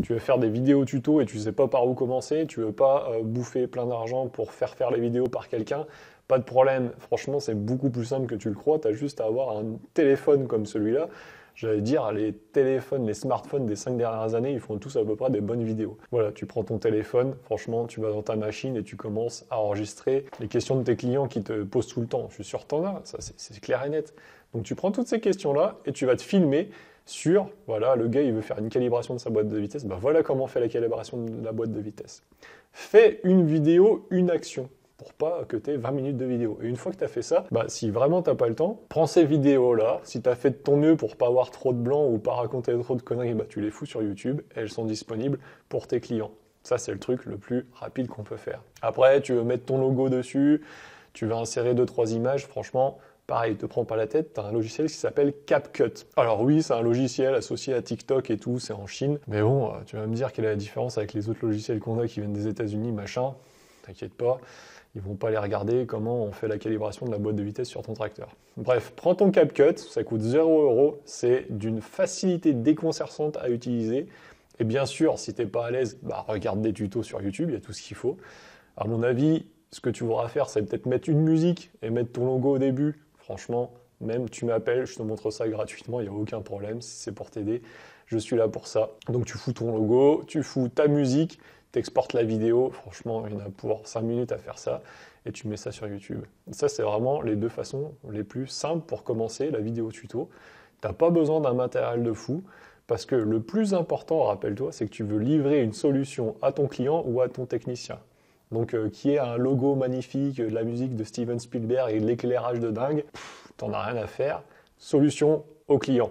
tu veux faire des vidéos tuto et tu sais pas par où commencer, tu veux pas euh, bouffer plein d'argent pour faire faire les vidéos par quelqu'un, pas de problème. Franchement, c'est beaucoup plus simple que tu le crois. Tu as juste à avoir un téléphone comme celui-là. J'allais dire, les téléphones, les smartphones des cinq dernières années, ils font tous à peu près des bonnes vidéos. Voilà, tu prends ton téléphone, franchement, tu vas dans ta machine et tu commences à enregistrer les questions de tes clients qui te posent tout le temps. Je suis sûr que t'en as, ça c'est clair et net. Donc tu prends toutes ces questions-là et tu vas te filmer sur, voilà, le gars, il veut faire une calibration de sa boîte de vitesse, ben voilà comment on fait la calibration de la boîte de vitesse. Fais une vidéo, une action pour pas que tu aies 20 minutes de vidéo. Et une fois que tu as fait ça, bah, si vraiment t'as pas le temps, prends ces vidéos-là. Si tu as fait de ton mieux pour pas avoir trop de blanc ou pas raconter trop de conneries, bah, tu les fous sur YouTube. Elles sont disponibles pour tes clients. Ça, c'est le truc le plus rapide qu'on peut faire. Après, tu veux mettre ton logo dessus, tu veux insérer deux trois images. Franchement, Pareil, te prends pas la tête, tu as un logiciel qui s'appelle CapCut. Alors oui, c'est un logiciel associé à TikTok et tout, c'est en Chine. Mais bon, euh, tu vas me dire quelle est la différence avec les autres logiciels qu'on a qui viennent des États-Unis, machin. T'inquiète pas, ils vont pas aller regarder comment on fait la calibration de la boîte de vitesse sur ton tracteur. Bref, prends ton CapCut, ça coûte 0 euros, c'est d'une facilité déconcertante à utiliser. Et bien sûr, si t'es pas à l'aise, bah, regarde des tutos sur YouTube, il y a tout ce qu'il faut. À mon avis, ce que tu voudras faire, c'est peut-être mettre une musique et mettre ton logo au début Franchement, même tu m'appelles, je te montre ça gratuitement, il n'y a aucun problème, si c'est pour t'aider, je suis là pour ça. Donc tu fous ton logo, tu fous ta musique, tu exportes la vidéo, franchement, il y en a pour 5 minutes à faire ça, et tu mets ça sur YouTube. Ça, c'est vraiment les deux façons les plus simples pour commencer la vidéo tuto. Tu n'as pas besoin d'un matériel de fou, parce que le plus important, rappelle-toi, c'est que tu veux livrer une solution à ton client ou à ton technicien. Donc, euh, qui est un logo magnifique, euh, la musique de Steven Spielberg et l'éclairage de dingue, t'en as rien à faire. Solution au client.